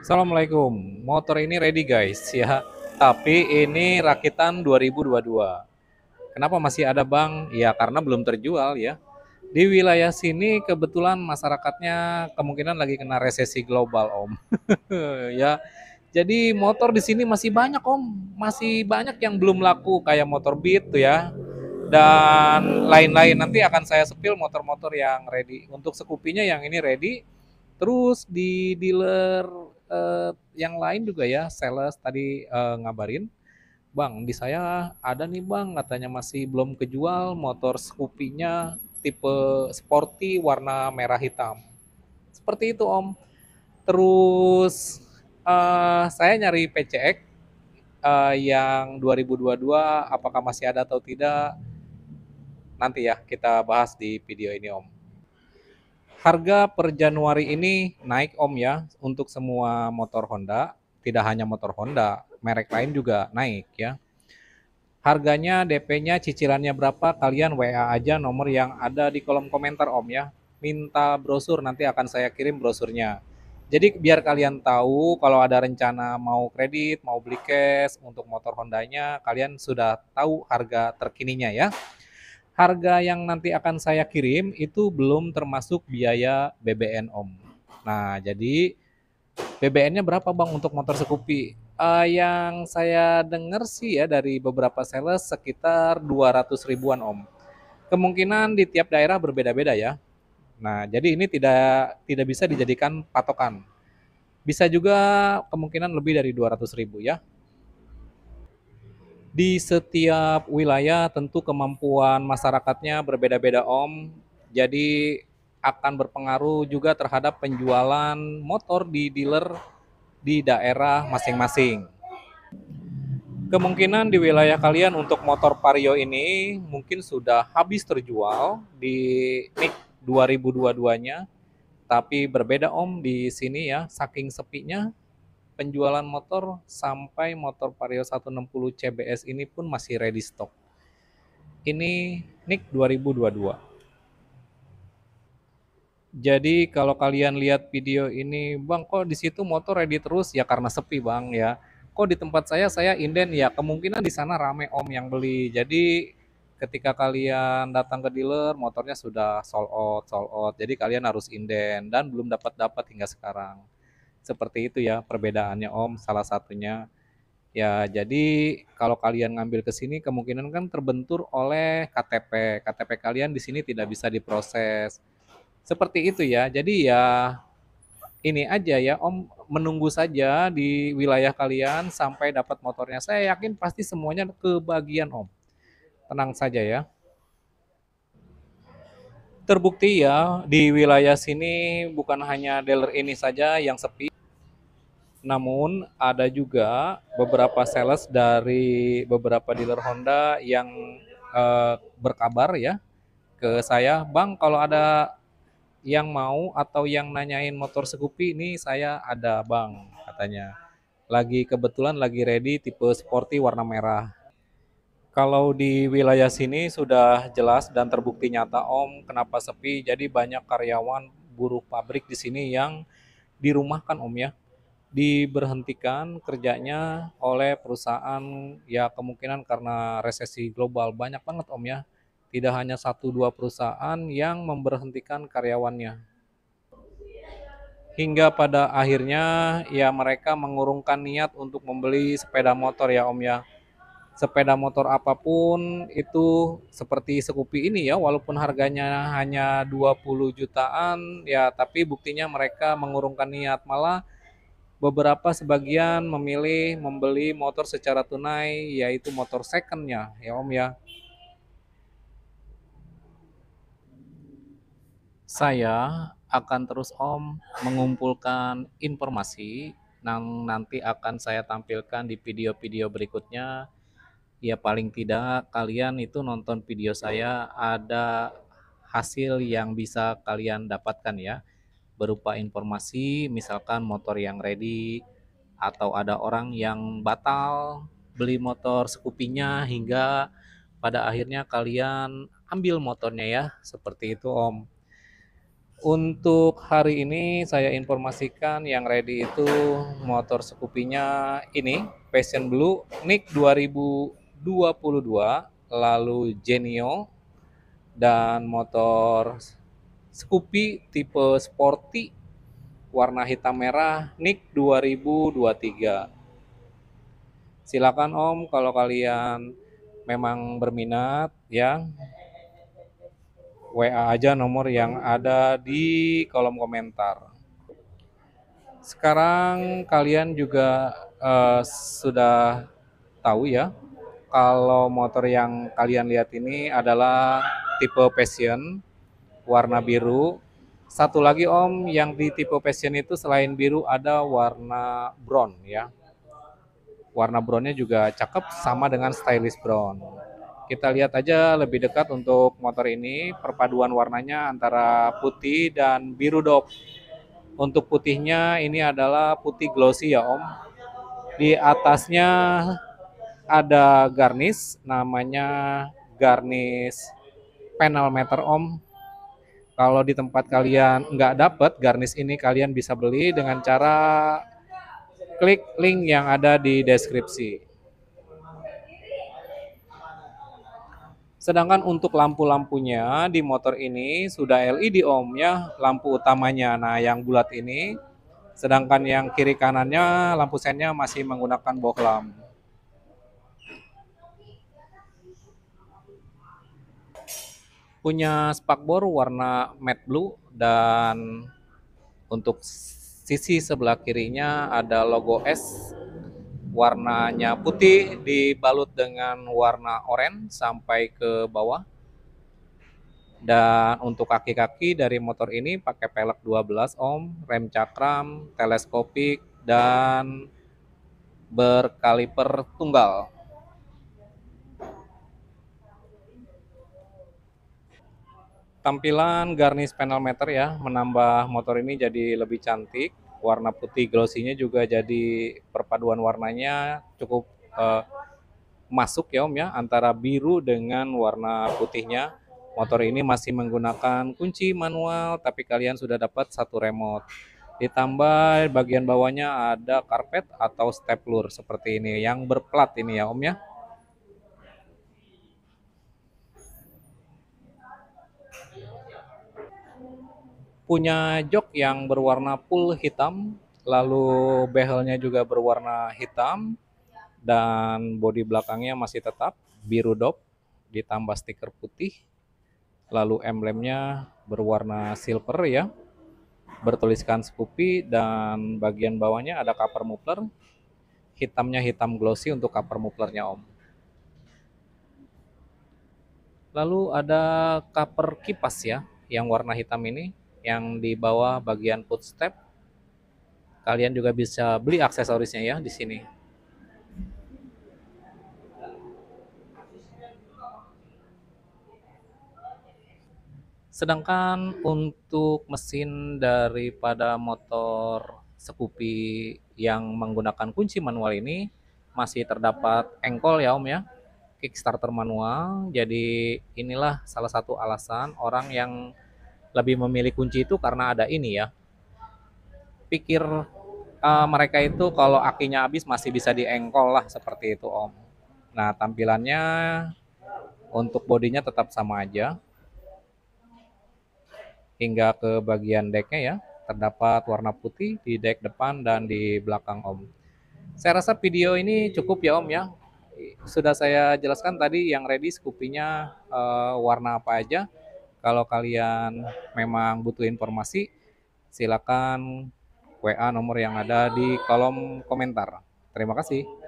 Assalamualaikum. Motor ini ready guys ya. Tapi ini rakitan 2022. Kenapa masih ada bang? Ya karena belum terjual ya. Di wilayah sini kebetulan masyarakatnya kemungkinan lagi kena resesi global om. ya. Jadi motor di sini masih banyak om, masih banyak yang belum laku kayak motor Beat tuh ya dan lain-lain. Nanti akan saya sepil motor-motor yang ready. Untuk sekupinya yang ini ready. Terus di dealer Eh, yang lain juga ya sales tadi uh, ngabarin Bang, di saya ada nih bang, katanya masih belum kejual motor Scoopy-nya tipe sporty warna merah hitam. Seperti itu om. Terus uh, saya nyari PCX uh, yang 2022, apakah masih ada atau tidak? Nanti ya kita bahas di video ini om harga per Januari ini naik Om ya untuk semua motor Honda, tidak hanya motor Honda, merek lain juga naik ya. Harganya, DP-nya, cicilannya berapa? Kalian WA aja nomor yang ada di kolom komentar Om ya. Minta brosur nanti akan saya kirim brosurnya. Jadi biar kalian tahu kalau ada rencana mau kredit, mau beli cash untuk motor Hondanya, kalian sudah tahu harga terkininya ya harga yang nanti akan saya kirim itu belum termasuk biaya BBN Om. Nah, jadi BBN-nya berapa Bang untuk motor Scoopy? Uh, yang saya dengar sih ya dari beberapa sales sekitar 200 ribuan Om. Kemungkinan di tiap daerah berbeda-beda ya. Nah, jadi ini tidak tidak bisa dijadikan patokan. Bisa juga kemungkinan lebih dari 200 ribu ya di setiap wilayah tentu kemampuan masyarakatnya berbeda-beda Om. Jadi akan berpengaruh juga terhadap penjualan motor di dealer di daerah masing-masing. Kemungkinan di wilayah kalian untuk motor Vario ini mungkin sudah habis terjual di NIK 2022-nya. Tapi berbeda Om di sini ya, saking sepinya penjualan motor sampai motor Vario 160 CBS ini pun masih ready stock. Ini Nick 2022. Jadi kalau kalian lihat video ini, Bang kok di situ motor ready terus ya karena sepi, Bang ya. Kok di tempat saya saya inden ya kemungkinan di sana rame om yang beli. Jadi ketika kalian datang ke dealer motornya sudah sold out, sold out. Jadi kalian harus inden dan belum dapat dapat hingga sekarang seperti itu ya perbedaannya Om salah satunya. Ya, jadi kalau kalian ngambil ke sini kemungkinan kan terbentur oleh KTP. KTP kalian di sini tidak bisa diproses. Seperti itu ya. Jadi ya ini aja ya Om menunggu saja di wilayah kalian sampai dapat motornya. Saya yakin pasti semuanya kebagian Om. Tenang saja ya terbukti ya di wilayah sini bukan hanya dealer ini saja yang sepi namun ada juga beberapa sales dari beberapa dealer Honda yang eh, berkabar ya ke saya, "Bang, kalau ada yang mau atau yang nanyain motor Scoopy ini saya ada, Bang," katanya. Lagi kebetulan lagi ready tipe sporty warna merah. Kalau di wilayah sini sudah jelas dan terbukti nyata Om kenapa sepi. Jadi banyak karyawan buruh pabrik di sini yang dirumahkan Om ya. Diberhentikan kerjanya oleh perusahaan ya kemungkinan karena resesi global banyak banget Om ya. Tidak hanya satu dua perusahaan yang memberhentikan karyawannya. Hingga pada akhirnya ya mereka mengurungkan niat untuk membeli sepeda motor ya Om ya sepeda motor apapun itu seperti Sekupi ini ya walaupun harganya hanya 20 jutaan ya tapi buktinya mereka mengurungkan niat malah beberapa sebagian memilih membeli motor secara tunai yaitu motor secondnya ya Om ya saya akan terus Om mengumpulkan informasi yang nanti akan saya tampilkan di video-video berikutnya ya paling tidak kalian itu nonton video saya ada hasil yang bisa kalian dapatkan ya berupa informasi misalkan motor yang ready atau ada orang yang batal beli motor sekupinya hingga pada akhirnya kalian ambil motornya ya seperti itu Om untuk hari ini saya informasikan yang ready itu motor sekupinya ini Passion Blue Nick 2000 22 lalu Genio dan motor Scoopy tipe sporty warna hitam merah NIK 2023. Silakan Om kalau kalian memang berminat ya WA aja nomor yang ada di kolom komentar. Sekarang kalian juga uh, sudah tahu ya kalau motor yang kalian lihat ini adalah tipe passion warna biru. Satu lagi Om yang di tipe passion itu selain biru ada warna brown ya. Warna brownnya juga cakep sama dengan stylish brown. Kita lihat aja lebih dekat untuk motor ini perpaduan warnanya antara putih dan biru dok. Untuk putihnya ini adalah putih glossy ya Om. Di atasnya ada garnish namanya garnish panel meter om. Kalau di tempat kalian nggak dapet garnish ini kalian bisa beli dengan cara klik link yang ada di deskripsi. Sedangkan untuk lampu-lampunya di motor ini sudah LED om ya lampu utamanya. Nah yang bulat ini, sedangkan yang kiri kanannya lampu sennya masih menggunakan bohlam. punya spakbor warna matte blue dan untuk sisi sebelah kirinya ada logo S warnanya putih dibalut dengan warna oranye sampai ke bawah dan untuk kaki-kaki dari motor ini pakai pelek 12 ohm, rem cakram, teleskopik, dan berkaliper tunggal. Tampilan garnish panel meter ya, menambah motor ini jadi lebih cantik. Warna putih glossy juga jadi perpaduan warnanya cukup eh, masuk ya Om ya, antara biru dengan warna putihnya. Motor ini masih menggunakan kunci manual, tapi kalian sudah dapat satu remote. Ditambah bagian bawahnya ada karpet atau step lur seperti ini, yang berplat ini ya Om ya. punya jok yang berwarna full hitam, lalu behelnya juga berwarna hitam dan bodi belakangnya masih tetap biru dop ditambah stiker putih. Lalu emblemnya berwarna silver ya. Bertuliskan Scoopy dan bagian bawahnya ada cover muffler. Hitamnya hitam glossy untuk cover mufflernya Om. Lalu ada cover kipas ya yang warna hitam ini yang di bawah bagian footstep. Kalian juga bisa beli aksesorisnya ya di sini. Sedangkan untuk mesin daripada motor Scoopy yang menggunakan kunci manual ini masih terdapat engkol ya Om ya. Kickstarter manual. Jadi inilah salah satu alasan orang yang lebih memilih kunci itu karena ada ini ya. Pikir uh, mereka itu kalau akinya habis masih bisa diengkol lah seperti itu Om. Nah tampilannya untuk bodinya tetap sama aja. Hingga ke bagian decknya ya. Terdapat warna putih di deck depan dan di belakang Om. Saya rasa video ini cukup ya Om ya. Sudah saya jelaskan tadi yang ready skupinya uh, eh, warna apa aja kalau kalian memang butuh informasi, silakan WA nomor yang ada di kolom komentar. Terima kasih.